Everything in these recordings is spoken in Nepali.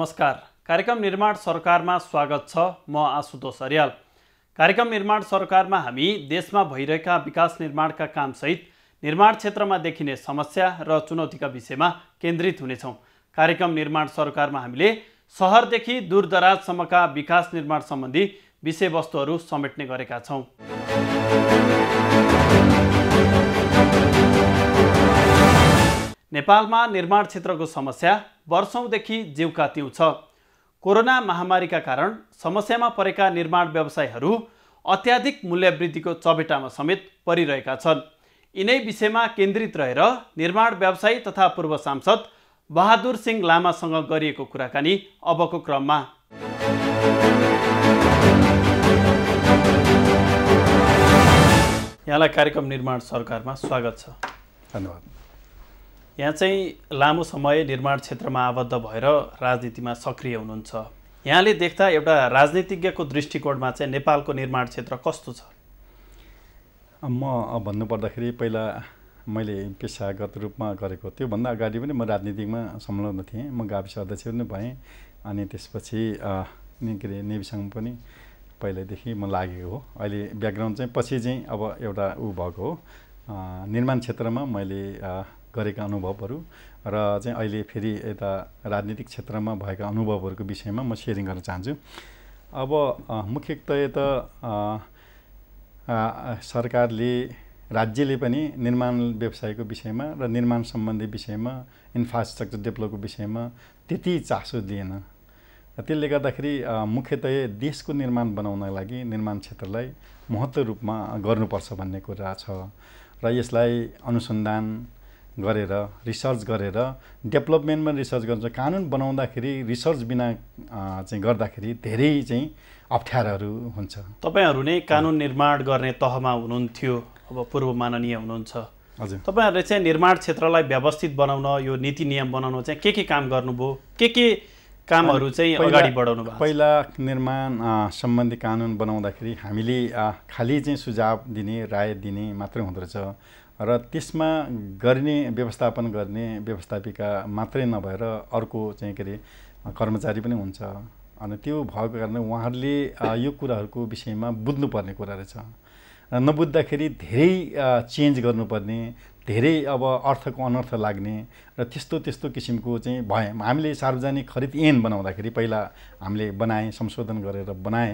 नमस्कार कार्यक्रम निर्माण सरकारमा स्वागत छ म आशुतोष अर्याल कार्यक्रम निर्माण सरकारमा हामी देशमा भइरहेका विकास निर्माणका कामसहित निर्माण क्षेत्रमा देखिने समस्या र चुनौतीका विषयमा केन्द्रित हुनेछौँ कार्यक्रम निर्माण सरकारमा हामीले सहरदेखि दूरदराजसम्मका विकास निर्माण सम्बन्धी विषयवस्तुहरू समेट्ने गरेका छौँ नेपालमा निर्माण क्षेत्रको समस्या वर्षौँदेखि जिउका तिउ छ कोरोना महामारीका कारण समस्यामा परेका निर्माण व्यवसायहरू अत्याधिक मूल्यवृद्धिको चपेटामा समेत परिरहेका छन् यिनै विषयमा केन्द्रित रहेर निर्माण व्यवसायी तथा पूर्व सांसद बहादुर सिंह लामासँग गरिएको कुराकानी अबको क्रममा यहाँलाई कार्यक्रम निर्माण सरकारमा स्वागत छ धन्यवाद यहाँ चाहिँ लामो समय निर्माण क्षेत्रमा आबद्ध भएर राजनीतिमा सक्रिय हुनुहुन्छ यहाँले देख्दा एउटा राजनीतिज्ञको दृष्टिकोणमा चाहिँ नेपालको निर्माण क्षेत्र कस्तो छ म भन्नुपर्दाखेरि पहिला मैले पेसागत रूपमा गरेको त्योभन्दा अगाडि पनि म राजनीतिमा संलग्न थिएँ म गाविस अध्यक्ष पनि भएँ अनि त्यसपछि के अरे नेभीसँग पनि पहिल्यैदेखि म लागेको हो अहिले ब्याकग्राउन्ड चाहिँ पछि चाहिँ अब एउटा ऊ भएको हो निर्माण क्षेत्रमा मैले गरेका अनुभवहरू र चाहिँ अहिले फेरि यता राजनीतिक क्षेत्रमा भएका अनुभवहरूको विषयमा म सेयरिङ गर्न चाहन्छु अब मुख्यतया त सरकारले राज्यले पनि निर्माण व्यवसायको विषयमा र निर्माण सम्बन्धी विषयमा इन्फ्रास्ट्रक्चर डेभलपको विषयमा त्यति चासो दिएन त्यसले गर्दाखेरि मुख्यतया देशको निर्माण बनाउनको लागि निर्माण क्षेत्रलाई महत्त्व रूपमा गर्नुपर्छ भन्ने कुरा छ र यसलाई अनुसन्धान गरेर रिसर्च गरेर डेभलपमेन्टमा रिसर्च गर्छ कानुन बनाउँदाखेरि रिसर्च बिना चाहिँ गर्दाखेरि धेरै चाहिँ अप्ठ्यारोहरू हुन्छ तपाईँहरू नै कानुन निर्माण गर्ने तहमा हुनुहुन्थ्यो अब पूर्व माननीय हुनुहुन्छ हजुर तपाईँहरूले चाहिँ निर्माण क्षेत्रलाई व्यवस्थित बनाउन यो नीति नियम बनाउन चाहिँ के के काम गर्नुभयो के के कामहरू चाहिँ अगाडि बढाउनु भयो पहिला निर्माण सम्बन्धी कानुन बनाउँदाखेरि हामीले खालि चाहिँ सुझाव दिने राय दिने मात्रै हुँदो रहेछ र त्यसमा गर्ने व्यवस्थापन गर्ने व्यवस्थापिका मात्रै नभएर अर्को चाहिँ के अरे कर्मचारी पनि हुन्छ अनि त्यो भएको कारणले उहाँहरूले यो कुराहरूको विषयमा बुझ्नुपर्ने कुरा रहेछ र नबुझ्दाखेरि धेरै चेन्ज गर्नुपर्ने धेरै अब अर्थको अनर्थ लाग्ने र त्यस्तो त्यस्तो किसिमको चाहिँ भए हामीले सार्वजनिक खरिद एन बनाउँदाखेरि पहिला हामीले बनाएँ संशोधन गरेर बनाएँ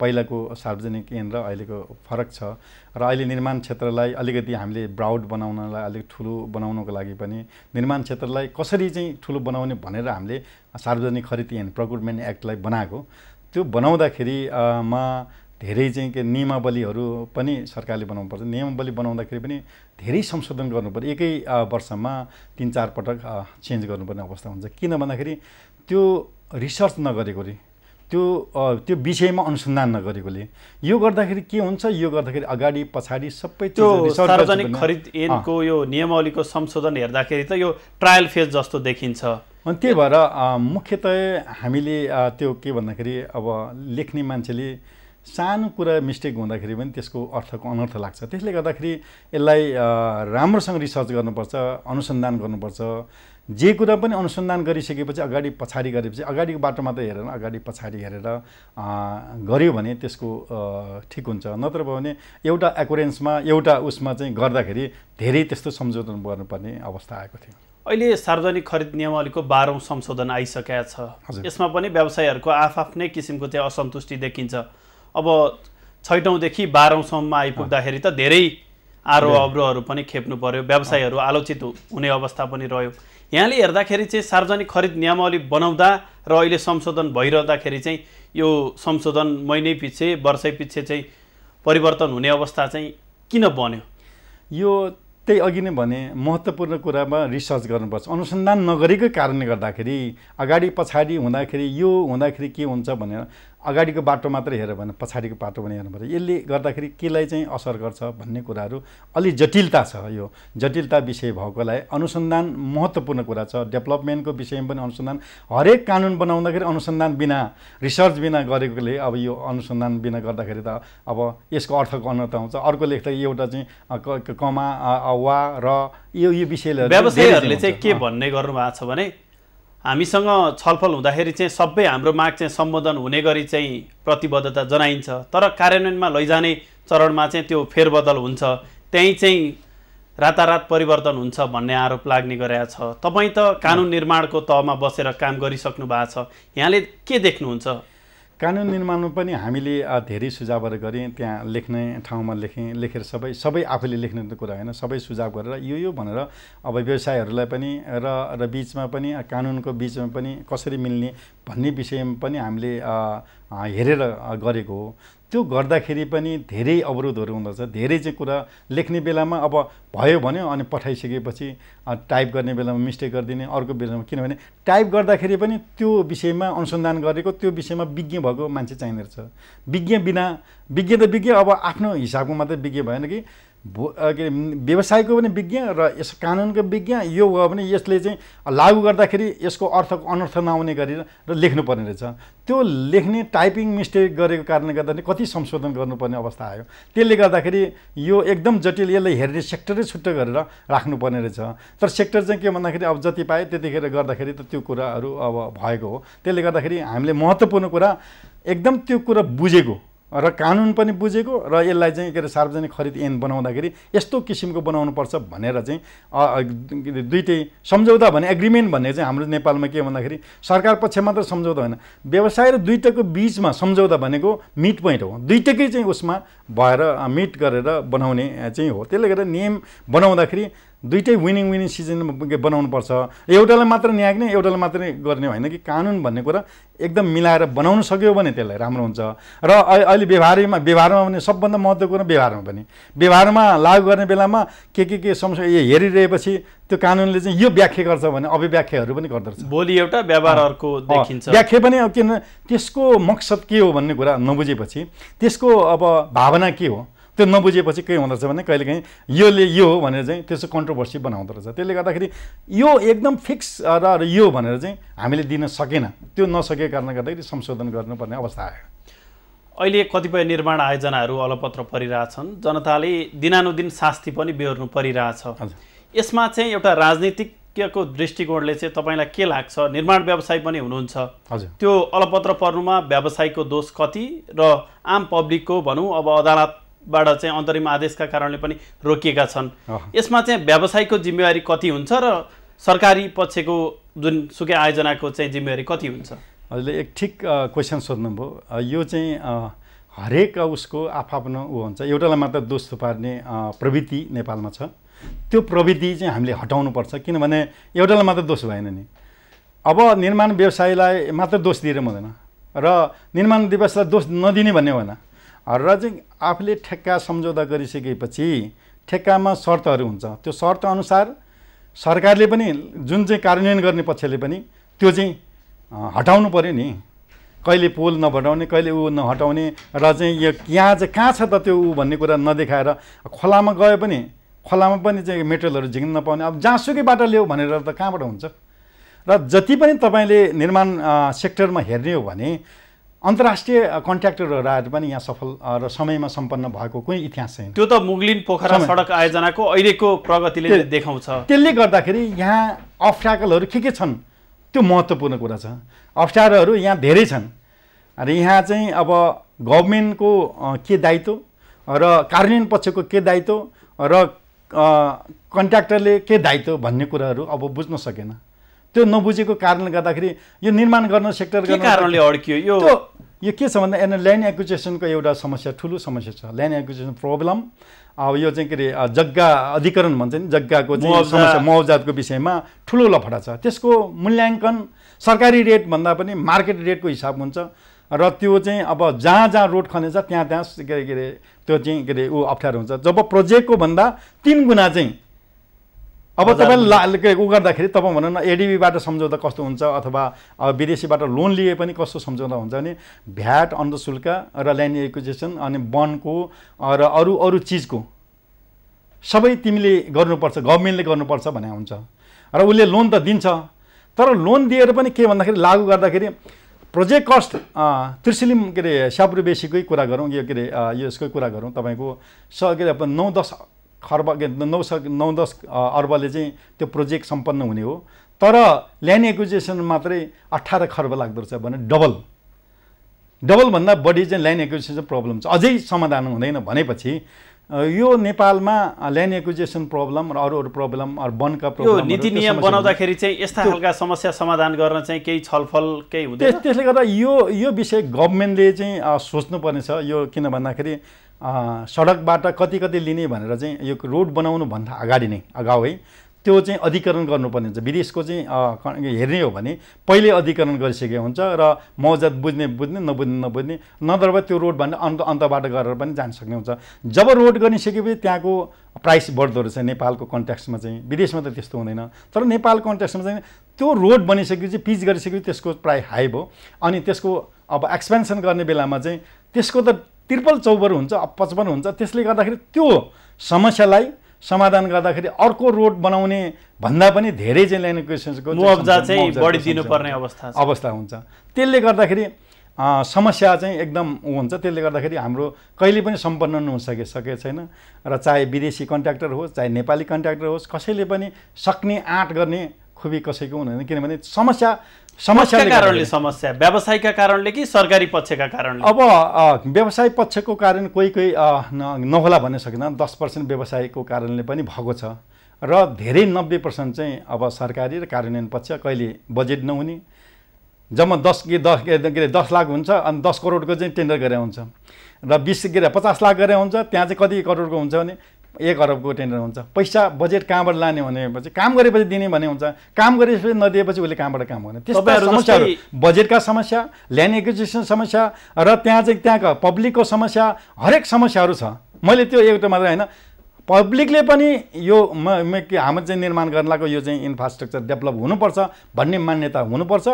पहिलाको सार्वजनिक ऐन र अहिलेको फरक छ र अहिले निर्माण क्षेत्रलाई अलिकति हामीले ब्राउड बनाउनलाई अलिक ठुलो बनाउनको लागि पनि निर्माण क्षेत्रलाई कसरी चाहिँ ठुलो बनाउने भनेर हामीले सार्वजनिक खरिद एन प्रकुटमेन्ट एक्टलाई बनाएको त्यो बनाउँदाखेरि मा धेरै चाहिँ के नियमावलीहरू पनि सरकारले बनाउनु पर्छ नियमावली बनाउँदाखेरि पनि धेरै संशोधन गर्नुपर्छ एकै वर्षमा तिन चार पटक चेन्ज गर्नुपर्ने अवस्था हुन्छ किन भन्दाखेरि त्यो रिसर्च नगरेकोले त्यो त्यो विषयमा अनुसन्धान नगरेकोले यो गर्दाखेरि के हुन्छ यो गर्दाखेरि अगाडि पछाडि सबै त्यो सार्वजनिक खरिद एनको यो नियमावलीको संशोधन हेर्दाखेरि त यो ट्रायल फेज जस्तो देखिन्छ अनि त्यही भएर मुख्यतया हामीले त्यो के भन्दाखेरि अब लेख्ने मान्छेले सानो कुरा मिस्टेक हुँदाखेरि पनि त्यसको अर्थको अनर्थ लाग्छ त्यसले गर्दाखेरि यसलाई राम्रोसँग रिसर्च गर्नुपर्छ अनुसन्धान गर्नुपर्छ जे कुरा पनि अनुसन्धान गरिसकेपछि अगाडि पछाडि गरेपछि अगाडिको बाटो मात्रै हेरेर अगाडि पछाडि हेरेर गऱ्यो भने त्यसको ठिक हुन्छ नत्र भयो भने एउटा एकुरेन्समा एउटा उसमा चाहिँ गर्दाखेरि धेरै त्यस्तो संशोधन गर्नुपर्ने अवस्था आएको थियो अहिले सार्वजनिक खरिद नियमावलीको बाह्रौँ संशोधन आइसकेका छ यसमा पनि व्यवसायीहरूको आफआफ्नै किसिमको चाहिँ असन्तुष्टि देखिन्छ अब छैटौँदेखि बाह्रौँसम्म आइपुग्दाखेरि त धेरै आरोह अवरोहहरू पनि खेप्नु पर्यो व्यवसायहरू आलोचित हुने अवस्था पनि रह्यो यहाँले हेर्दाखेरि चाहिँ सार्वजनिक खरिद नियमावली बनाउँदा र अहिले संशोधन भइरहँदाखेरि चाहिँ यो संशोधन महिनै पछि वर्षै पछि चाहिँ परिवर्तन हुने अवस्था चाहिँ किन बन्यो यो त्यही अघि नै भने महत्त्वपूर्ण कुरामा रिसर्च गर्नुपर्छ अनुसन्धान नगरेकै कारणले गर्दाखेरि अगाडि पछाडि हुँदाखेरि यो हुँदाखेरि के हुन्छ भनेर अगाडिको बाटो मात्र हेऱ्यो भने पछाडिको बाटो पनि हेर्नु पऱ्यो यसले गर्दाखेरि केलाई चाहिँ असर गर्छ भन्ने कुराहरू अलि जटिलता छ यो जटिलता विषय भएकोलाई अनुसन्धान महत्त्वपूर्ण कुरा छ डेभलपमेन्टको विषयमा पनि अनुसन्धान हरेक कानुन बनाउँदाखेरि अनुसन्धान बिना रिसर्च बिना गरेकोले अब यो अनुसन्धान बिना गर्दाखेरि त अब यसको अर्थ त आउँछ अर्को लेख्दा एउटा चाहिँ कमा वा र यो यो विषयले व्यवसायीहरूले चाहिँ के भन्ने गर्नुभएको छ भने हामीसँग छलफल हुँदाखेरि चाहिँ सबै हाम्रो माग चाहिँ सम्बोधन हुने गरी चाहिँ प्रतिबद्धता जनाइन्छ तर कार्यान्वयनमा लैजाने चरणमा चाहिँ त्यो फेरबदल हुन्छ त्यहीँ चाहिँ रातारात परिवर्तन हुन्छ भन्ने आरोप लाग्ने गरेका छ तपाईँ त कानुन निर्माणको तहमा बसेर काम गरिसक्नु भएको छ यहाँले के देख्नुहुन्छ कानुन निर्माणमा पनि हामीले धेरै सुझावहरू गऱ्यौँ त्यहाँ लेख्ने ठाउँमा लेखेँ लेखेर सबै सबै आफूले लेख्ने कुरा होइन सबै सुझाव गरेर यो यो भनेर अब व्यवसायहरूलाई पनि र र बिचमा पनि कानुनको बिचमा पनि कसरी मिल्ने भन्ने विषयमा पनि हामीले हेरेर गरेको हो त्यो गर्दाखेरि पनि धेरै अवरोधहरू हुँदछ धेरै चाहिँ कुरा लेख्ने बेलामा अब भयो भन्यो अनि पठाइसकेपछि टाइप गर्ने बेलामा मिस्टेक गरिदिने अर्को बेलामा किनभने टाइप गर्दाखेरि पनि त्यो विषयमा अनुसन्धान गरेको त्यो विषयमा विज्ञ भएको मान्छे चाहिँदो रहेछ विज्ञ बिना विज्ञ त विज्ञ अब आफ्नो हिसाबको मात्रै विज्ञ भएन कि के के व्यवसायको पनि विज्ञ र यस कानुनको विज्ञ यो भयो भने यसले चाहिँ लागु गर्दाखेरि यसको अर्थको अनर्थ नआउने गरेर र लेख्नुपर्ने रहेछ त्यो लेख्ने टाइपिङ मिस्टेक गरेको कारणले गर्दा गर्दाखेरि कति संशोधन गर्नुपर्ने अवस्था आयो त्यसले गर्दाखेरि यो एकदम जटिल यसलाई हेर्ने सेक्टरै छुट्टो गरेर राख्नुपर्ने रहेछ तर सेक्टर चाहिँ के भन्दाखेरि अब जति पायो त्यतिखेर गर्दाखेरि त त्यो कुराहरू अब भएको हो त्यसले गर्दाखेरि हामीले महत्त्वपूर्ण कुरा एकदम त्यो कुरा बुझेको र कानुन पनि बुझेको र यसलाई चाहिँ के अरे सार्वजनिक खरिद ऐन बनाउँदाखेरि यस्तो किसिमको बनाउनुपर्छ भनेर चाहिँ दुइटै सम्झौता भने एग्रिमेन्ट भन्ने चाहिँ हाम्रो नेपालमा के भन्दाखेरि सरकार पक्ष मात्र सम्झौता होइन व्यवसाय र दुइटाको बिचमा सम्झौता भनेको मिट पोइन्ट हो दुइटाकै चाहिँ उसमा भएर मिट गरेर बनाउने चाहिँ हो त्यसले गर्दा नियम बनाउँदाखेरि दुइटै विनिङ विनिङ सिजन बनाउनुपर्छ एउटालाई मात्र न्याग्ने एउटालाई मात्रै गर्ने होइन कि कानुन भन्ने कुरा एकदम मिलाएर बनाउन सक्यो भने त्यसलाई राम्रो हुन्छ र अहिले व्यवहारमा व्यवहारमा पनि सबभन्दा महत्त्वपूर्ण व्यवहारमा पनि व्यवहारमा लागु गर्ने बेलामा के के के समस्या हेरिरहेपछि त्यो कानुनले चाहिँ यो व्याख्या गर्छ भने अभिव्याख्याहरू पनि गर्दछ भोलि एउटा व्यवहार अर्को देखिन्छ व्याख्या पनि किन त्यसको मकसद के हो भन्ने कुरा नबुझेपछि त्यसको अब भावना के हो त्यो नबुझेपछि के हुँदो रहेछ भने कहिलेकाहीँ योले यो हो भनेर चाहिँ त्यसो कन्ट्रोभर्सी बनाउँदो रहेछ त्यसले गर्दाखेरि यो एकदम फिक्स र यो भनेर चाहिँ हामीले दिन सकेन त्यो नसकेको कारणले गर्दाखेरि संशोधन गर्नुपर्ने अवस्था आयो अहिले कतिपय निर्माण आयोजनाहरू अलपत्र परिरहेछन् जनताले दिनानुदिन शास्ति पनि बेहोर्नु परिरहेछ यसमा चाहिँ एउटा राजनीतिक को दृष्टिकोणले चाहिँ तपाईँलाई के लाग्छ निर्माण व्यवसाय पनि हुनुहुन्छ हजुर त्यो अलपत्र पर्नुमा व्यवसायको दोष कति र आम पब्लिकको भनौँ अब अदालत बाट चाहिँ अन्तरिम आदेशका कारणले पनि रोकिएका छन् यसमा चाहिँ व्यवसायको जिम्मेवारी कति हुन्छ र सरकारी पक्षको जुन सुकै आयोजनाको चाहिँ जिम्मेवारी कति हुन्छ हजुरले एक ठिक क्वेसन सोध्नुभयो यो चाहिँ हरेक उसको आफआफ्नो ऊ हुन्छ एउटालाई मात्र दोष थुपार्ने प्रवृत्ति नेपालमा छ त्यो प्रविधि चाहिँ हामीले हटाउनुपर्छ किनभने एउटालाई मात्र दोष भएन नि अब निर्माण व्यवसायलाई मात्र दोष दिएर हुँदैन र निर्माण दिवसलाई दोष नदिने भन्ने होइन र चाहिँ आफूले ठेक्का सम्झौता गरिसकेपछि ठेक्कामा शर्तहरू हुन्छ त्यो शर्त अनुसार सरकारले पनि जुन चाहिँ कार्यान्वयन गर्ने पक्षले पनि त्यो चाहिँ हटाउनु पऱ्यो नि कहिले पोल नभटाउने कहिले ऊ नहटाउने र चाहिँ यो यहाँ चाहिँ कहाँ छ त त्यो ऊ भन्ने कुरा नदेखाएर खोलामा गयो पनि खोलामा पनि चाहिँ मेटेरियलहरू झिक्न नपाउने अब जहाँसुकैबाट ल्याऊ भनेर त कहाँबाट हुन्छ र जति पनि तपाईँले निर्माण सेक्टरमा हेर्ने हो भने अन्तर्राष्ट्रिय कन्ट्र्याक्टरहरू आएर पनि यहाँ सफल र समयमा सम्पन्न भएको कुनै इतिहास छैन त्यो त मुगलिन पोखरा सडक आयोजनाको अहिलेको प्रगतिले देखाउँछ त्यसले गर्दाखेरि यहाँ अप्ठ्याकलहरू के के छन् त्यो महत्त्वपूर्ण कुरा छ अप्ठ्यारोहरू यहाँ धेरै छन् र यहाँ चाहिँ अब गभर्मेन्टको के दायित्व र कार्यान्वयन पक्षको के दायित्व र कन्ट्र्याक्टरले के दायित्व भन्ने कुराहरू अब बुझ्न सकेन त्यो नबुझेको कारणले गर्दाखेरि यो निर्माण गर्न सेक्टर कारणले अड्कियो यो यो के छ भन्दा एन ल्यान्ड एक्विजेसनको एउटा समस्या ठुलो समस्या छ ल्यान्ड एक्विजेसन प्रब्लम अब यो चाहिँ के अरे जग्गा अधिकरण भन्छ नि जग्गाको चाहिँ समस्या मुआवजातको विषयमा ठुलो लफडा छ त्यसको मूल्याङ्कन सरकारी रेटभन्दा पनि मार्केट रेटको हिसाब हुन्छ र त्यो चाहिँ अब जहाँ जहाँ रोड खनेछ त्यहाँ त्यहाँ के अरे के अरे त्यो चाहिँ के अरे ऊ अप्ठ्यारो हुन्छ जब प्रोजेक्टको भन्दा तिन गुणा चाहिँ अब तपाईँले उ गर्दाखेरि तपाईँ भनौँ न एडिबीबाट सम्झौता कस्तो हुन्छ अथवा अब विदेशीबाट लोन लिए पनि कस्तो सम्झौता हुन्छ भने भ्याट अन्धशुल्क र ल्यान्ड एक्विजेसन अनि वनको र अरू अरू चिजको सबै तिमीले गर्नुपर्छ गभर्मेन्टले गर्नुपर्छ भने हुन्छ र उसले लोन त दिन्छ तर लोन दिएर पनि के भन्दाखेरि लागु गर्दाखेरि प्रोजेक्ट कस्ट त्रिसिलिम के अरे स्याप्रुबेसीकै कुरा गरौँ यो के अरे यसकै कुरा गरौँ तपाईँको स के अरे नौ दस खर्ब नौ सक नौ दस अर्बले चाहिँ त्यो प्रोजेक्ट सम्पन्न हुने हो तर ल्यान्ड एक्विजिसन मात्रै अठार खर्ब लाग्दो रहेछ भने डबल डबलभन्दा बढी चाहिँ ल्यान्ड एक्विजिसन प्रब्लम छ अझै समाधान हुँदैन भनेपछि यो नेपालमा ल्यान्ड एक्विजेसन प्रब्लम र अरू अरू प्रब्लम अरू वनका प्रब्लम नीति नियम बनाउँदाखेरि चाहिँ यस्ता खालका समस्या समाधान गर्न चाहिँ केही छलफल केही हुँदैन त्यसले गर्दा यो यो विषय गभर्मेन्टले चाहिँ सोच्नुपर्ने छ यो किन भन्दाखेरि सडकबाट कति कति लिने भनेर चाहिँ यो रोड बनाउनुभन्दा अगाडि नै अगावै त्यो चाहिँ अधिकरण गर्नुपर्ने हुन्छ विदेशको चाहिँ हेर्ने हो भने पहिले अधिकरण गरिसकेको हुन्छ र मौजात बुझ्ने बुझ्ने नबुझ्ने नबुझ्ने नत्र त्यो रोड भन्ने अन्त अन्तबाट गरेर पनि जान सक्ने हुन्छ जब रोड गरिसकेपछि त्यहाँको प्राइस बढ्दो रहेछ नेपालको कन्ट्याक्समा चाहिँ विदेशमा त त्यस्तो हुँदैन तर नेपाल कन्ट्याक्समा चाहिँ त्यो रोड बनिसकेपछि पिच गरिसकेपछि त्यसको प्राइस हाई भयो अनि त्यसको अब एक्सपेन्सन गर्ने बेलामा चाहिँ त्यसको त त्रिपल चौबर हुन्छ पचपन्न हुन्छ त्यसले गर्दाखेरि त्यो समस्यालाई समाधान गर्दाखेरि अर्को रोड बनाउने भन्दा पनि धेरै चाहिँ ल्यान्ड चाहिँ बढी दिनुपर्ने अवस्था अवस्था हुन्छ त्यसले गर्दाखेरि समस्या चाहिँ एकदम ऊ हुन्छ त्यसले गर्दाखेरि हाम्रो कहिले पनि सम्पन्न नहुन सके सके छैन र चाहे विदेशी कन्ट्र्याक्टर होस् चाहे नेपाली कन्ट्र्याक्टर होस् कसैले पनि सक्ने आँट गर्ने खुबी कसैको हुँदैन किनभने समस्या समस्या कारणले समस्या व्यवसायका कारणले कि सरकारी पक्षका कारणले अब व्यवसाय पक्षको कारण कोही कोही नहोला भन्न सकेन दस पर्सेन्ट व्यवसायको कारणले पनि भएको छ र धेरै नब्बे पर्सेन्ट चाहिँ अब सरकारी र कार्यान्वयन पक्ष कहिले बजेट नहुने जम्मा दस के दस के अरे दस लाख हुन्छ अनि दस करोडको चाहिँ टेन्डर गरेर हुन्छ र बिस के अरे पचास लाख गरेर हुन्छ त्यहाँ चाहिँ कति करोडको हुन्छ भने एक अरबको टेन्डर हुन्छ पैसा बजेट कहाँबाट लाने भनेपछि काम गरेपछि दिने भने हुन्छ काम गरेपछि नदिएपछि उसले कहाँबाट काम गर्ने त्यस्तो समस्याहरू बजेटका समस्या ल्यान्ड एक्जिसन समस्या र त्यहाँ चाहिँ त्यहाँका पब्लिकको समस्या हरेक समस्याहरू छ मैले त्यो एउटा मात्रै होइन पब्लिकले पनि यो हाम्रो चाहिँ निर्माण गर्नलाई यो चाहिँ इन्फ्रास्ट्रक्चर डेभलप हुनुपर्छ भन्ने मान्यता हुनुपर्छ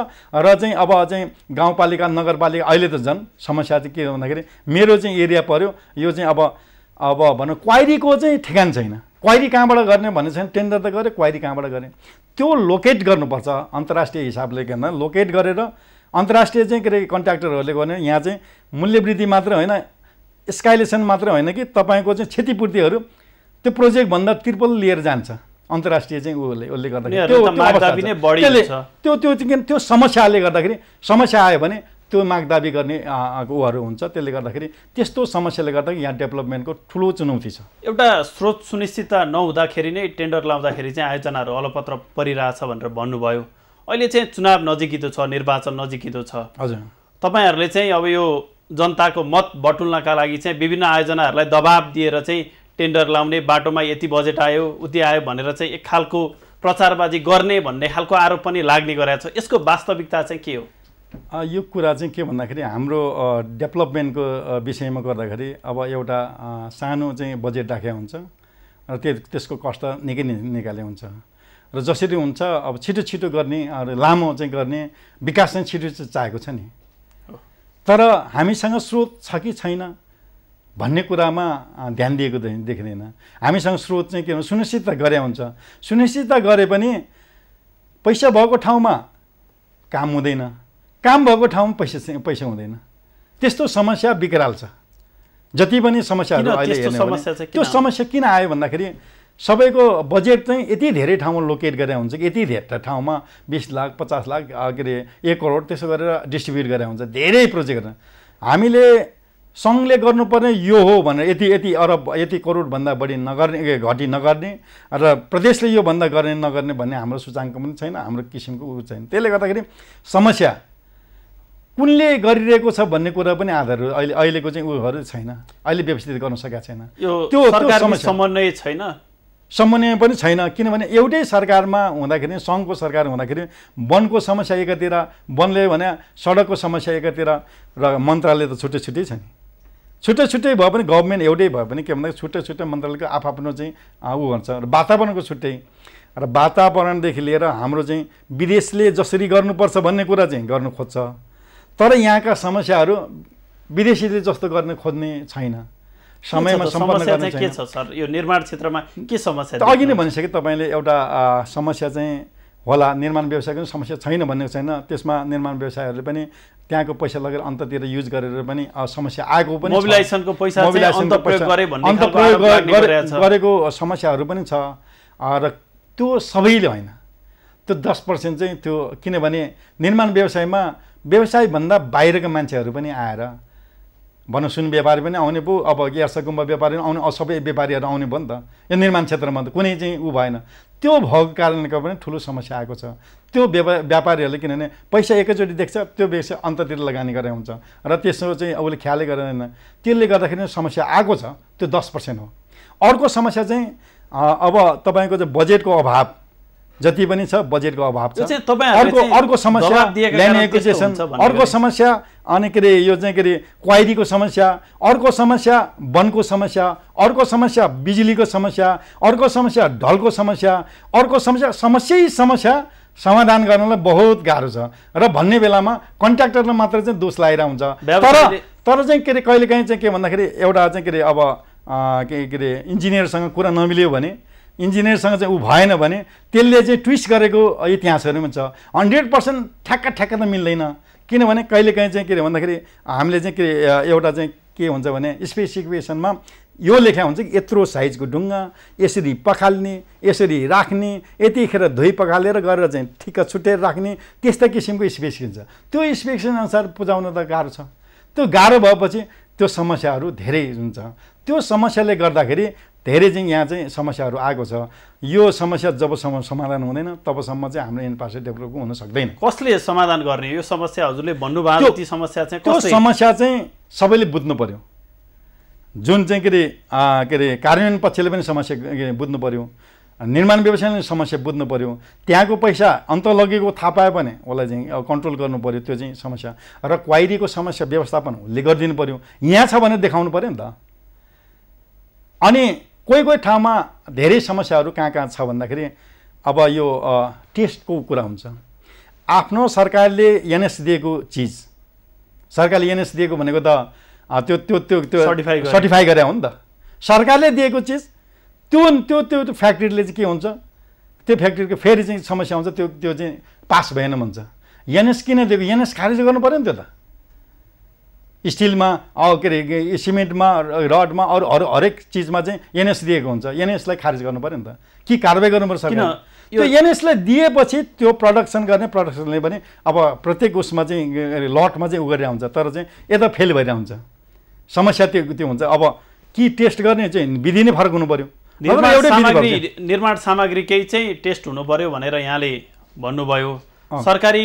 र चाहिँ अब चाहिँ गाउँपालिका नगरपालिका अहिले त झन् समस्या चाहिँ के भन्दाखेरि मेरो चाहिँ एरिया पऱ्यो यो चाहिँ अब अब भनौँ क्वाइरीको चाहिँ ठेगान छैन क्वाइरी कहाँबाट गर्ने भन्ने छैन टेन्डर त गऱ्यो क्वाइरी कहाँबाट गर्ने त्यो लोकेट गर्नुपर्छ अन्तर्राष्ट्रिय हिसाबले के भन्दा लोकेट गरेर अन्तर्राष्ट्रिय चाहिँ के अरे कन्ट्र्याक्टरहरूले गर्ने यहाँ चाहिँ मूल्यवृद्धि मात्र होइन स्काइलेसन मात्र होइन कि तपाईँको चाहिँ क्षतिपूर्तिहरू त्यो प्रोजेक्टभन्दा त्रिपल लिएर जान्छ अन्तर्राष्ट्रिय चाहिँ उसले उसले गर्दाखेरि त्यो त्यो त्यो त्यो समस्याले गर्दाखेरि समस्या आयो भने त्यो माग दाबी गर्ने उहरू हुन्छ त्यसले गर्दाखेरि त्यस्तो समस्याले गर्दा यहाँ डेभलपमेन्टको ठुलो चुनौती छ एउटा स्रोत सुनिश्चितता नहुँदाखेरि नै टेन्डर लाउँदाखेरि चाहिँ आयोजनाहरू अलपत्र परिरहेछ भनेर भन्नुभयो अहिले चाहिँ चुनाव नजिकिँदो छ निर्वाचन नजिकिँदो छ हजुर तपाईँहरूले चाहिँ अब यो जनताको मत बटुल्नका लागि चाहिँ विभिन्न आयोजनाहरूलाई दबाब दिएर चाहिँ टेन्डर लाउने बाटोमा यति बजेट आयो उति आयो भनेर चाहिँ एक खालको प्रचारबाजी गर्ने भन्ने खालको आरोप पनि लाग्ने गरेको छ यसको वास्तविकता चाहिँ के हो यो कुरा चाहिँ के भन्दाखेरि हाम्रो डेभलपमेन्टको विषयमा गर्दाखेरि अब एउटा सानो चाहिँ बजेट राख्या हुन्छ र त्यो त्यसको कष्ट निकै निकाले हुन्छ र जसरी हुन्छ अब छिटो छिटो गर्ने लामो चाहिँ गर्ने विकास चाहिँ छिटो छिटो चाहेको छ नि तर हामीसँग स्रोत छ कि छैन भन्ने कुरामा ध्यान दिएको देखिँदैन हामीसँग स्रोत चाहिँ के भन्छ सुनिश्चित गरे हुन्छ सुनिश्चित गरे पनि पैसा भएको ठाउँमा काम हुँदैन काम भएको ठाउँमा पैसा पैसा हुँदैन त्यस्तो समस्या विकराल छ जति पनि समस्याहरू अहिले त्यो समस्या किन आयो भन्दाखेरि सबैको बजेट चाहिँ यति धेरै ठाउँमा लोकेट गरेर हुन्छ कि यति धेरै ठाउँमा बिस लाख पचास लाख के अरे एक करोड त्यसो गरेर डिस्ट्रिब्युट गरेर हुन्छ धेरै प्रोजेक्ट हामीले सङ्घले गर्नुपर्ने यो हो भनेर यति यति अरब यति करोडभन्दा बढी नगर्ने घटी नगर्ने र प्रदेशले योभन्दा गर्ने नगर्ने भन्ने हाम्रो सूचाङ्क पनि छैन हाम्रो किसिमको उयो छैन त्यसले गर्दाखेरि समस्या कुनले गरिरहेको छ भन्ने कुरा पनि आधारहरू अहिले अहिलेको चाहिँ उयोहरू छैन अहिले व्यवस्थित गर्न सकेका छैन त्यो समन्वय छैन समन्वय पनि छैन किनभने एउटै सरकारमा हुँदाखेरि सङ्घको सरकार हुँदाखेरि वनको समस्या एकातिर वनले भने सडकको समस्या एकातिर र मन्त्रालय त छुट्टै छुट्टै छ नि छुट्टै छुट्टै भयो भने गभर्मेन्ट एउटै भए पनि के भन्दाखेरि छुट्टै छुट्टै मन्त्रालयको आफआफ्नो चाहिँ ऊ भन्छ र वातावरणको छुट्टै र वातावरणदेखि लिएर हाम्रो चाहिँ विदेशले जसरी गर्नुपर्छ भन्ने कुरा चाहिँ गर्नु खोज्छ तर यहाँका समस्याहरू विदेशीले जस्तो गर्न खोज्ने छैन समयमा समस्या चाहिँ के छ सर यो निर्माण क्षेत्रमा के समस्या अघि नै भनिसके तपाईँले एउटा समस्या चाहिँ होला निर्माण व्यवसायको पनि समस्या छैन भनेको छैन त्यसमा निर्माण व्यवसायहरूले पनि त्यहाँको पैसा लगेर अन्ततिर युज गरेर पनि समस्या आएको पनि मोबिलाइजेसनको पैसा गरेको समस्याहरू पनि छ र त्यो सबैले होइन त्यो दस पर्सेन्ट चाहिँ त्यो किनभने निर्माण व्यवसायमा व्यवसायभन्दा बाहिरका मान्छेहरू पनि आएर भनौँ सुन व्यापारी पनि आउने पो अब ग्यास गुम्बा व्यापारी पनि आउने सबै व्यापारीहरू आउने भयो नि त यो निर्माण क्षेत्रमा त कुनै चाहिँ ऊ भएन त्यो भएको कारणले पनि ठुलो समस्या आएको छ त्यो व्यापार व्यापारीहरूले किनभने पैसा एकैचोटि देख्छ त्यो व्यवसाय अन्ततिर लगानी गरेर हुन्छ र त्यसो चाहिँ उसले ख्यालै गरेन त्यसले गर्दाखेरि समस्या आएको छ त्यो दस पर्सेन्ट हो अर्को समस्या चाहिँ अब तपाईँको चाहिँ बजेटको अभाव जति पनि छ बजेटको अभाव छ अर्को अर्को समस्या ल्यान्ड अर्को समस्या अनि के अरे यो चाहिँ के अरे क्वाइरीको समस्या अर्को समस्या वनको समस्या अर्को समस्या बिजुलीको समस्या अर्को समस्या ढलको समस्या अर्को समस्या समस्यै समस्या समाधान गर्नलाई बहुत गाह्रो छ र भन्ने बेलामा कन्ट्राक्टरलाई मात्र चाहिँ दोष लागेर हुन्छ तर तर चाहिँ के अरे कहिलेकाहीँ चाहिँ के भन्दाखेरि एउटा चाहिँ के अरे अब के के अरे इन्जिनियरसँग कुरा नमिल्यो भने इन्जिनियरसँग चाहिँ ऊ भएन भने त्यसले चाहिँ ट्विस्ट गरेको इतिहासहरू पनि छ हन्ड्रेड पर्सेन्ट ठ्याक्क ठ्याक्क त मिल्दैन किनभने कहिलेकाहीँ चाहिँ के अरे भन्दाखेरि हामीले चाहिँ के एउटा चाहिँ के हुन्छ भने स्पेसिफिकेसनमा यो लेखा हुन्छ कि यत्रो साइजको ढुङ्गा यसरी पखाल्ने यसरी राख्ने यतिखेर धोइ पखालेर गरेर चाहिँ ठिक्क छुटेर राख्ने त्यस्तै किसिमको स्पेसिफिकेसन छ त्यो स्पेसिफिकेसन अनुसार बुझाउन त गाह्रो छ त्यो गाह्रो भएपछि त्यो समस्याहरू धेरै हुन्छ त्यो समस्याले गर्दाखेरि धेरै चाहिँ यहाँ चाहिँ समस्याहरू आएको छ यो समस्या जबसम्म समाधान हुँदैन तबसम्म चाहिँ हाम्रो एन पार्सल डेभलपको हुन सक्दैन कसले समाधान गर्ने यो समस्या हजुरले भन्नुभयो त्यो समस्या चाहिँ त्यो समस्या चाहिँ सबैले बुझ्नु पऱ्यो जुन चाहिँ के अरे के अरे कार्यान्वयन पक्षले पनि समस्या बुझ्नु पऱ्यो निर्माण व्यवसायले समस्या बुझ्नु पऱ्यो त्यहाँको पैसा अन्त लगेको थाहा पायो भने उसलाई चाहिँ कन्ट्रोल गर्नु पऱ्यो त्यो चाहिँ समस्या र क्वाइरीको समस्या व्यवस्थापन उसले गरिदिनु पऱ्यो यहाँ छ भने देखाउनु पऱ्यो नि त अनि कोही कोही ठाउँमा धेरै समस्याहरू कहाँ कहाँ छ भन्दाखेरि अब यो टेस्टको कुरा हुन्छ आफ्नो सरकारले एनएस दिएको चिज सरकारले एनएस दिएको भनेको त त्यो त्यो त्यो त्यो सर्टिफाई सर्टिफाई गरे हो नि त सरकारले दिएको चिज त्यो त्यो त्यो फ्याक्ट्रीले चाहिँ के हुन्छ त्यो फ्याक्ट्रीको फेरि चाहिँ समस्या हुन्छ त्यो त्यो चाहिँ पास भएन भन्छ एनएस किन दिएको एनएस खारेज गर्नु पऱ्यो नि त्यो त स्टिलमा के अरे सिमेन्टमा रडमा अरू अरू हरेक चिजमा चाहिँ एनएस दिएको हुन्छ एनएसलाई खारेज गर्नु पऱ्यो नि त कि कारवाही गर्नुपर्छ किन त्यो एनएसलाई दिएपछि त्यो प्रडक्सन गर्ने प्रडक्सनले पनि अब प्रत्येक उसमा चाहिँ लटमा चाहिँ उ गरेर हुन्छ तर चाहिँ यता फेल भएर हुन्छ समस्या त्यो त्यो हुन्छ अब कि टेस्ट गर्ने चाहिँ विधि नै फरक हुनु पऱ्यो निर्माण सामग्री केही चाहिँ टेस्ट हुनु पऱ्यो भनेर यहाँले भन्नुभयो सरकारी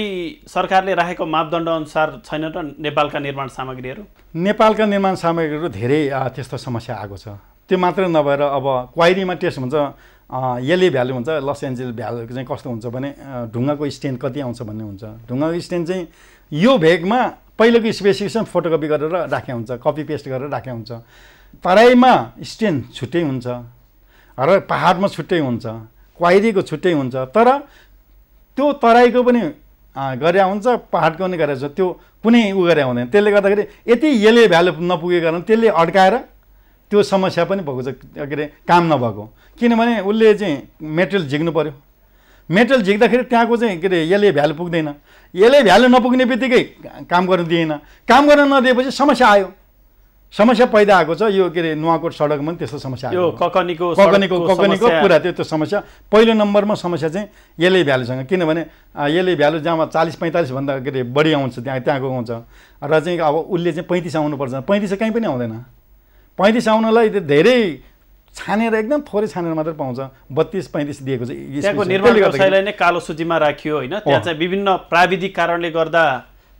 सरकारले राखेको मापदण्ड अनुसार छैन र नेपालका निर्माण सामग्रीहरू नेपालका निर्माण सामग्रीहरू धेरै त्यस्तो समस्या आएको छ त्यो मात्रै नभएर अब क्वाइरीमा टेस्ट हुन्छ यसले भ्यालु हुन्छ लस एन्जेल भ्याल्यु चाहिँ कस्तो हुन्छ भने ढुङ्गाको स्ट्यान्ड कति आउँछ भन्ने हुन्छ ढुङ्गाको स्ट्यान्ड चाहिँ यो भेगमा पहिलोको स्पेसिफिकेसन फोटोकपी गरेर राखे हुन्छ कपी पेस्ट गरेर राखेको हुन्छ तराईमा स्ट्यान्ड छुट्टै हुन्छ र पाहाडमा छुट्टै हुन्छ क्वाइरीको छुट्टै हुन्छ तर त्यो तराईको पनि गरे हुन्छ पाहाडको पनि गरेर त्यो कुनै उ गरे हुँदैन त्यसले गर्दाखेरि यति यसले भ्यालु नपुगेको कारण त्यसले अड्काएर त्यो समस्या पनि भएको छ के अरे काम नभएको किनभने उसले चाहिँ मेटेरियल झिक्नु पऱ्यो मेटेरियल झिक्दाखेरि त्यहाँको चाहिँ के अरे यसले भ्यालु पुग्दैन यसले भ्यालु नपुग्ने बित्तिकै काम गर्न दिएन काम गर्न नदिएपछि समस्या आयो समस्या पैदा आएको छ यो के अरे नुवाकोट सडकमा पनि त्यस्तो समस्या यो ककनीको ककनीको ककनीको कुरा थियो त्यो समस्या पहिलो नम्बरमा समस्या चाहिँ यसले भ्यालुसँग किनभने यसले भ्यालु जहाँमा चालिस पैँतालिसभन्दा के अरे बढी आउँछ त्यहाँ त्यहाँको आउँछ र चाहिँ अब उसले चाहिँ पैँतिस आउनुपर्छ पैँतिस कहीँ पनि आउँदैन पैँतिस आउनलाई धेरै छानेर एकदम थोरै छानेर मात्र पाउँछ बत्तिस पैँतिस दिएको छ निर्माण व्यवसायलाई नै कालो सूचीमा राखियो होइन त्यहाँ चाहिँ विभिन्न प्राविधिक कारणले गर्दा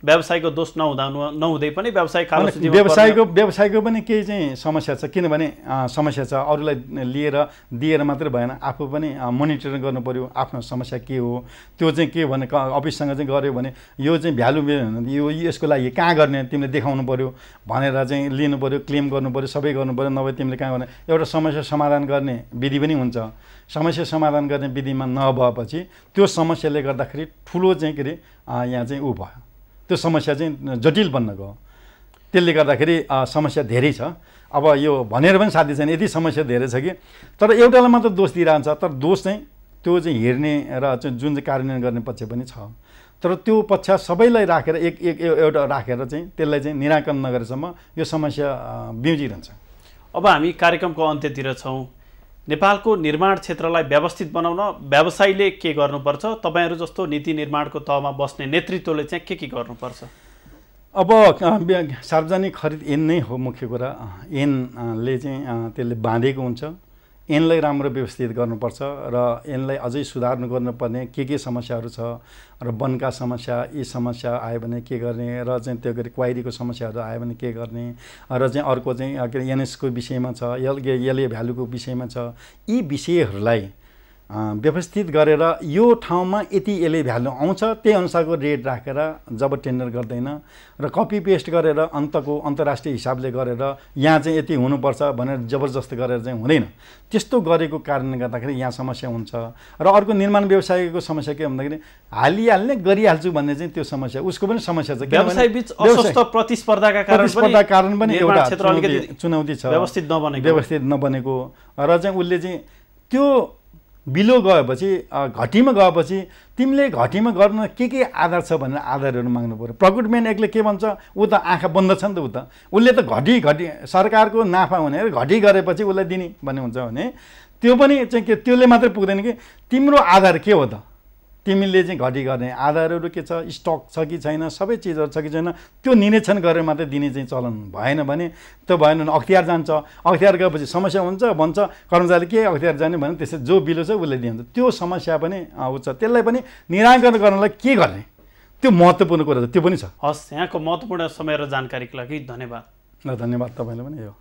व्यवसायको दोष नहुँदा नहुँदै पनि व्यवसाय व्यवसायको व्यवसायको पनि केही चाहिँ समस्या छ किनभने समस्या छ अरूलाई लिएर दिएर मात्रै भएन आफू पनि मोनिटरिङ गर्नु पऱ्यो आफ्नो समस्या के हो त्यो चाहिँ के भने अफिससँग चाहिँ गऱ्यो भने यो चाहिँ भ्यालु यो यसको लागि कहाँ गर्ने तिमीले देखाउनु पऱ्यो भनेर चाहिँ लिनु पऱ्यो क्लेम गर्नु पऱ्यो सबै गर्नु पऱ्यो नभए तिमीले कहाँ गर्ने एउटा समस्या समाधान गर्ने विधि पनि हुन्छ समस्या समाधान गर्ने विधिमा नभएपछि त्यो समस्याले गर्दाखेरि ठुलो चाहिँ के अरे यहाँ चाहिँ ऊ भयो त्यो समस्या चाहिँ जटिल बन्न गयो त्यसले गर्दाखेरि समस्या धेरै छ अब यो भनेर पनि साथी छैन यति समस्या धेरै छ कि तर एउटालाई मात्र दोष दिइरहन्छ तर दोष चाहिँ त्यो चाहिँ हेर्ने र चाहिँ जुन चाहिँ कार्यान्वयन गर्ने पक्ष पनि छ तर त्यो पक्ष सबैलाई राखेर एक एक एउटा राखेर चाहिँ त्यसलाई चाहिँ निराकरण नगरेसम्म यो समस्या बिउजिरहन्छ अब हामी कार्यक्रमको अन्त्यतिर छौँ नेपालको निर्माण क्षेत्रलाई व्यवस्थित बनाउन व्यवसायीले के गर्नुपर्छ तपाईँहरू जस्तो नीति निर्माणको तहमा बस्ने नेतृत्वले चाहिँ के के गर्नुपर्छ अब सार्वजनिक खरिद ऐन नै हो मुख्य कुरा ऐनले चाहिँ त्यसले बाँधेको हुन्छ एनलाई राम्रो व्यवस्थित गर्नुपर्छ र एनलाई अझै सुधार्नु गर्नुपर्ने के के समस्याहरू छ र वनका समस्या यी समस्या आयो भने के गर्ने र चाहिँ त्यो गरी क्वाइरीको समस्याहरू आयो भने के गर्ने र चाहिँ अर्को चाहिँ के अरे एनएसको विषयमा छ यल यसले भ्यालुको विषयमा छ यी विषयहरूलाई व्यवस्थित गरेर यो ठाउँमा यति यसले भ्यालु आउँछ त्यही अनुसारको रेट राखेर जब टेन्डर गर्दैन र कपी पेस्ट गरेर अन्तको अन्तर्राष्ट्रिय हिसाबले गरेर यहाँ चाहिँ यति हुनुपर्छ भनेर जबरजस्ती गरेर चाहिँ हुँदैन त्यस्तो गरेको कारणले गर्दाखेरि यहाँ समस्या हुन्छ र अर्को निर्माण व्यवसायको समस्या के भन्दाखेरि हालिहाल्ने गरिहाल्छु भन्ने चाहिँ त्यो समस्या उसको पनि समस्या छ प्रतिस्पर्धाका कारण पनि एउटा चुनौती छ व्यवस्थित नबनेको व्यवस्थित नबनेको र चाहिँ उसले चाहिँ त्यो बिलो गएपछि घटीमा गएपछि तिमीले घटीमा गर्न के के आधार छ भनेर आधारहरू माग्नु पऱ्यो प्रकुटमेन्ट एक्टले के भन्छ ऊ त आँखा बन्द छ नि त ऊ त उसले त घटी घटी सरकारको नाफा हुने घटी गरेपछि उसलाई दिने भन्ने हुन्छ भने त्यो पनि चाहिँ के त्यसले मात्रै पुग्दैन कि तिम्रो आधार के हो त तिमीले चाहिँ घटी गर्ने आधारहरू के छ स्टक छ कि छैन सबै चिजहरू छ कि छैन त्यो निरीक्षण गरेर मात्रै दिने चाहिँ चलन भएन भने त्यो भएन भने अख्तियार जान्छ अख्तियार गएपछि समस्या हुन्छ भन्छ कर्मचारीले के अख्तियार जाने भने त्यसै जो बिलो छ उसले दिन्छ त्यो समस्या पनि आउँछ त्यसलाई पनि निराकरण गर्नलाई के गर्ने त्यो महत्त्वपूर्ण कुरा छ त्यो पनि छ हस् यहाँको महत्त्वपूर्ण समय र जानकारीको लागि धन्यवाद ल धन्यवाद तपाईँलाई पनि यो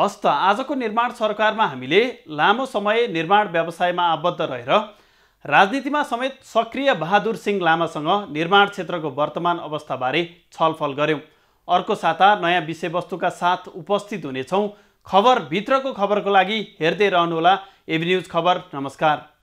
हस् आजको निर्माण सरकारमा हामीले लामो समय निर्माण व्यवसायमा आबद्ध रहेर राजनीतिमा समेत सक्रिय बहादुर सिंह लामासँग निर्माण क्षेत्रको वर्तमान अवस्थाबारे छलफल गऱ्यौँ अर्को साता नयाँ विषयवस्तुका साथ उपस्थित हुनेछौँ खबरभित्रको खबरको लागि हेर्दै रहनुहोला एभिन्युज खबर नमस्कार